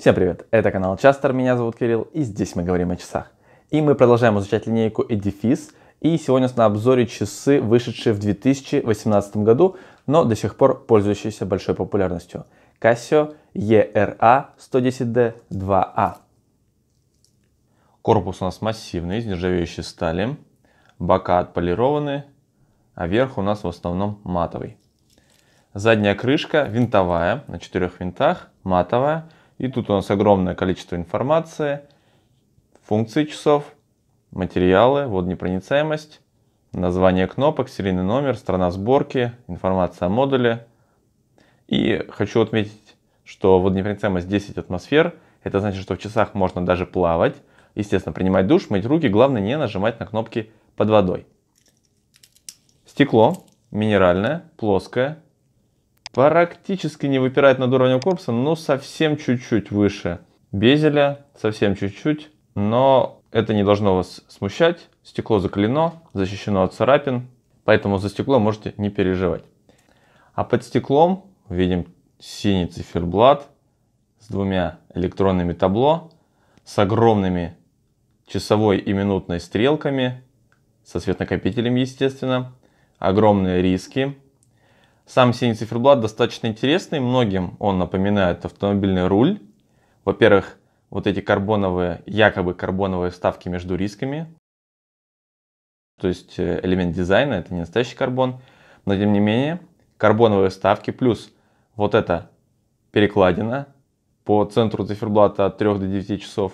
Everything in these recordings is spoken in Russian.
Всем привет, это канал Частер, меня зовут Кирилл, и здесь мы говорим о часах. И мы продолжаем изучать линейку Edifice, и сегодня у нас на обзоре часы, вышедшие в 2018 году, но до сих пор пользующиеся большой популярностью. Casio ERA 110D2A. А. Корпус у нас массивный, из нержавеющей стали, бока отполированы, а верх у нас в основном матовый. Задняя крышка винтовая, на четырех винтах, матовая, и тут у нас огромное количество информации, функции часов, материалы, водонепроницаемость, название кнопок, серийный номер, страна сборки, информация о модуле. И хочу отметить, что водонепроницаемость 10 атмосфер. Это значит, что в часах можно даже плавать, естественно, принимать душ, мыть руки. Главное не нажимать на кнопки под водой. Стекло минеральное, плоское, практически не выпирает над уровнем корпуса, но совсем чуть-чуть выше безеля, совсем чуть-чуть, но это не должно вас смущать. Стекло закалено, защищено от царапин, поэтому за стекло можете не переживать. А под стеклом видим синий циферблат с двумя электронными табло, с огромными часовой и минутной стрелками, со светнокопителем, естественно, огромные риски, сам синий циферблат достаточно интересный. Многим он напоминает автомобильный руль. Во-первых, вот эти карбоновые, якобы карбоновые вставки между рисками. То есть э, элемент дизайна, это не настоящий карбон. Но тем не менее, карбоновые вставки плюс вот эта перекладина по центру циферблата от 3 до 9 часов.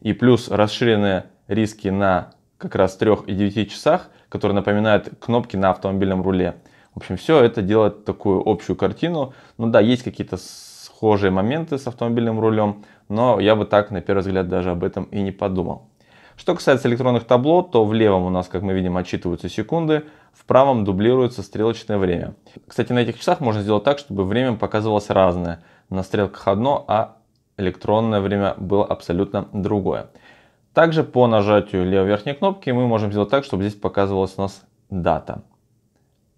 И плюс расширенные риски на как раз 3 и 9 часах, которые напоминают кнопки на автомобильном руле. В общем, все это делает такую общую картину. Ну да, есть какие-то схожие моменты с автомобильным рулем, но я бы так на первый взгляд даже об этом и не подумал. Что касается электронных табло, то в левом у нас, как мы видим, отчитываются секунды, в правом дублируется стрелочное время. Кстати, на этих часах можно сделать так, чтобы время показывалось разное. На стрелках одно, а электронное время было абсолютно другое. Также по нажатию левой верхней кнопки мы можем сделать так, чтобы здесь показывалась у нас дата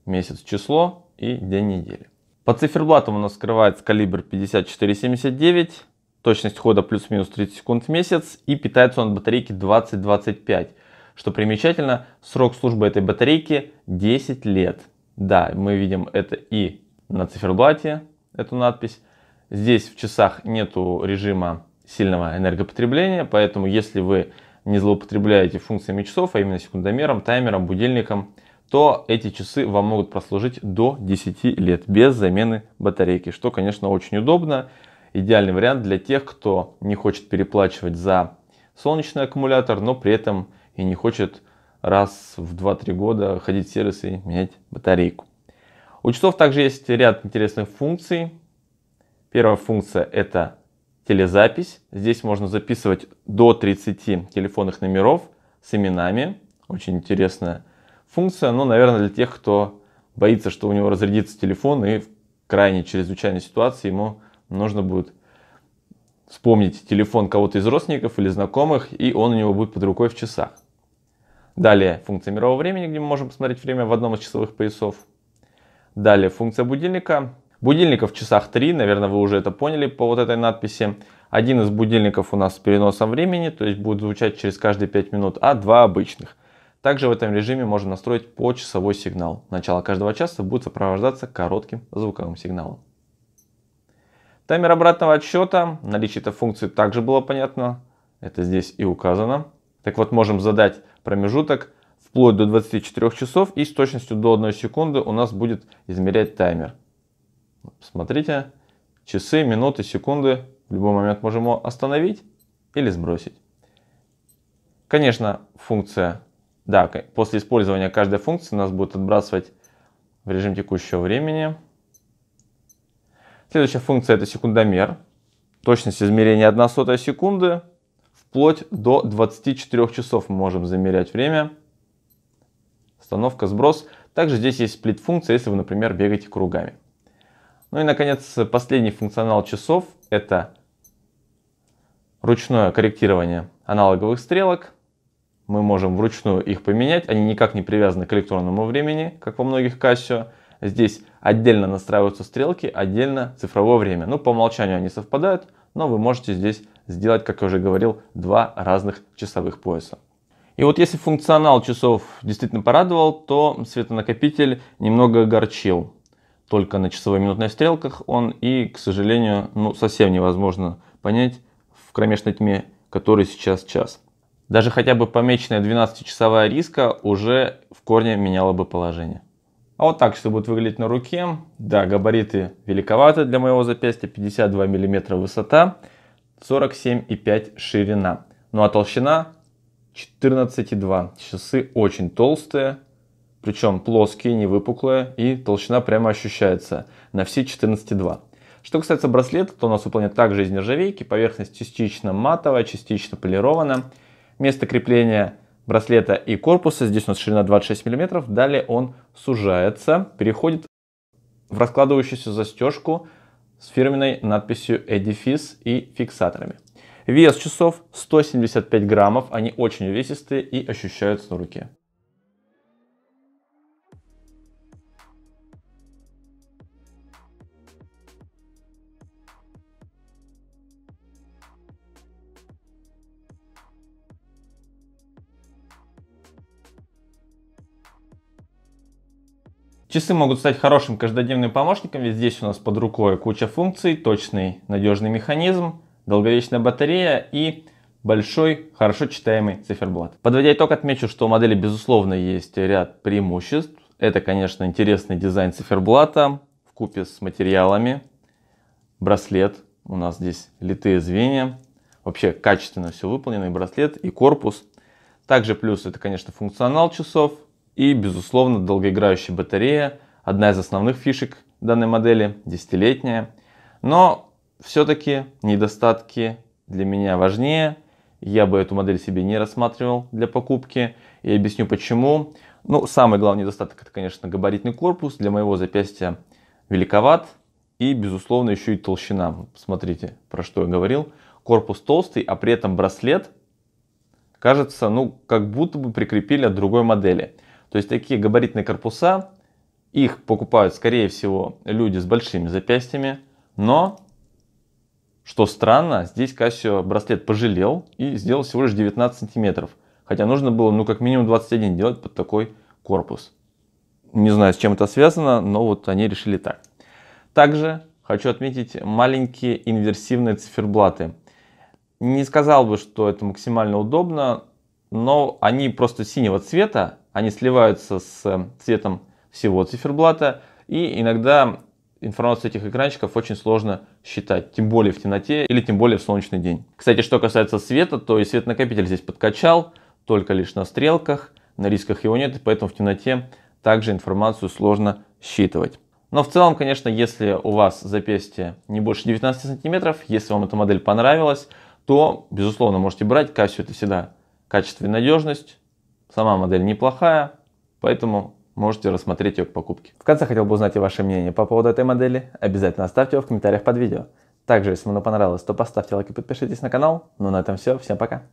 месяц, число и день недели. По циферблатам у нас скрывается калибр 5479, точность хода плюс-минус 30 секунд в месяц и питается он от батарейки 2025. Что примечательно, срок службы этой батарейки 10 лет. Да, мы видим это и на циферблате, эту надпись. Здесь в часах нету режима сильного энергопотребления, поэтому если вы не злоупотребляете функциями часов, а именно секундомером, таймером, будильником, то эти часы вам могут прослужить до 10 лет без замены батарейки, что, конечно, очень удобно. Идеальный вариант для тех, кто не хочет переплачивать за солнечный аккумулятор, но при этом и не хочет раз в 2-3 года ходить в сервис и менять батарейку. У часов также есть ряд интересных функций. Первая функция это телезапись. Здесь можно записывать до 30 телефонных номеров с именами. Очень интересная функция, ну, наверное, для тех, кто боится, что у него разрядится телефон, и в крайне чрезвычайной ситуации ему нужно будет вспомнить телефон кого-то из родственников или знакомых, и он у него будет под рукой в часах. Далее функция мирового времени, где мы можем посмотреть время в одном из часовых поясов. Далее функция будильника. Будильника в часах 3, наверное, вы уже это поняли по вот этой надписи. Один из будильников у нас с переносом времени, то есть будет звучать через каждые 5 минут, а два обычных – также в этом режиме можно настроить почасовой сигнал. Начало каждого часа будет сопровождаться коротким звуковым сигналом. Таймер обратного отсчета. Наличие этой функции также было понятно. Это здесь и указано. Так вот, можем задать промежуток вплоть до 24 часов. И с точностью до 1 секунды у нас будет измерять таймер. Смотрите, часы, минуты, секунды. В любой момент можем его остановить или сбросить. Конечно, функция да, после использования каждой функции нас будет отбрасывать в режим текущего времени. Следующая функция это секундомер. Точность измерения 1 сотая секунды. Вплоть до 24 часов мы можем замерять время. Остановка, сброс. Также здесь есть сплит-функция, если вы, например, бегаете кругами. Ну и, наконец, последний функционал часов – это ручное корректирование аналоговых стрелок – мы можем вручную их поменять. Они никак не привязаны к электронному времени, как во многих Casio. Здесь отдельно настраиваются стрелки, отдельно цифровое время. Ну, по умолчанию они совпадают, но вы можете здесь сделать, как я уже говорил, два разных часовых пояса. И вот если функционал часов действительно порадовал, то светонакопитель немного огорчил. Только на часовой минутной стрелках он и, к сожалению, ну, совсем невозможно понять в кромешной тьме, который сейчас час. Даже хотя бы помеченная 12-часовая риска уже в корне меняла бы положение. А вот так все будет выглядеть на руке. Да, габариты великоваты для моего запястья, 52 мм высота, 47,5 ширина. Ну а толщина 14,2. Часы очень толстые, причем плоские, не выпуклые, и толщина прямо ощущается на все 14,2. Что касается браслета, то у нас выполнен также из нержавейки, поверхность частично матовая, частично полирована. Место крепления браслета и корпуса, здесь у нас ширина 26 мм, далее он сужается, переходит в раскладывающуюся застежку с фирменной надписью Edifice и фиксаторами. Вес часов 175 граммов, они очень увесистые и ощущаются на руке. Часы могут стать хорошим каждодневным помощником, ведь здесь у нас под рукой куча функций, точный надежный механизм, долговечная батарея и большой, хорошо читаемый циферблат. Подводя итог, отмечу, что у модели безусловно есть ряд преимуществ. Это, конечно, интересный дизайн циферблата в купе с материалами, браслет, у нас здесь литые звенья, вообще качественно все выполнено, и браслет, и корпус. Также плюс это, конечно, функционал часов, и, безусловно, долгоиграющая батарея, одна из основных фишек данной модели, десятилетняя. Но все-таки недостатки для меня важнее. Я бы эту модель себе не рассматривал для покупки. И объясню почему. Ну, самый главный недостаток это, конечно, габаритный корпус. Для моего запястья великоват. И, безусловно, еще и толщина. Смотрите, про что я говорил. Корпус толстый, а при этом браслет, кажется, ну, как будто бы прикрепили от другой модели. То есть такие габаритные корпуса, их покупают, скорее всего, люди с большими запястьями, но, что странно, здесь Casio браслет пожалел и сделал всего лишь 19 сантиметров. Хотя нужно было, ну, как минимум 21 делать под такой корпус. Не знаю, с чем это связано, но вот они решили так. Также хочу отметить маленькие инверсивные циферблаты. Не сказал бы, что это максимально удобно, но они просто синего цвета, они сливаются с э, цветом всего циферблата, и иногда информацию этих экранчиков очень сложно считать, тем более в темноте или тем более в солнечный день. Кстати, что касается света, то и свет накопитель здесь подкачал, только лишь на стрелках, на рисках его нет, и поэтому в темноте также информацию сложно считывать. Но в целом, конечно, если у вас запястье не больше 19 сантиметров, если вам эта модель понравилась, то, безусловно, можете брать. Кассию это всегда качество и надежность. Сама модель неплохая, поэтому можете рассмотреть ее к покупке. В конце хотел бы узнать и ваше мнение по поводу этой модели. Обязательно оставьте его в комментариях под видео. Также, если оно понравилось, то поставьте лайк и подпишитесь на канал. Ну на этом все, всем пока.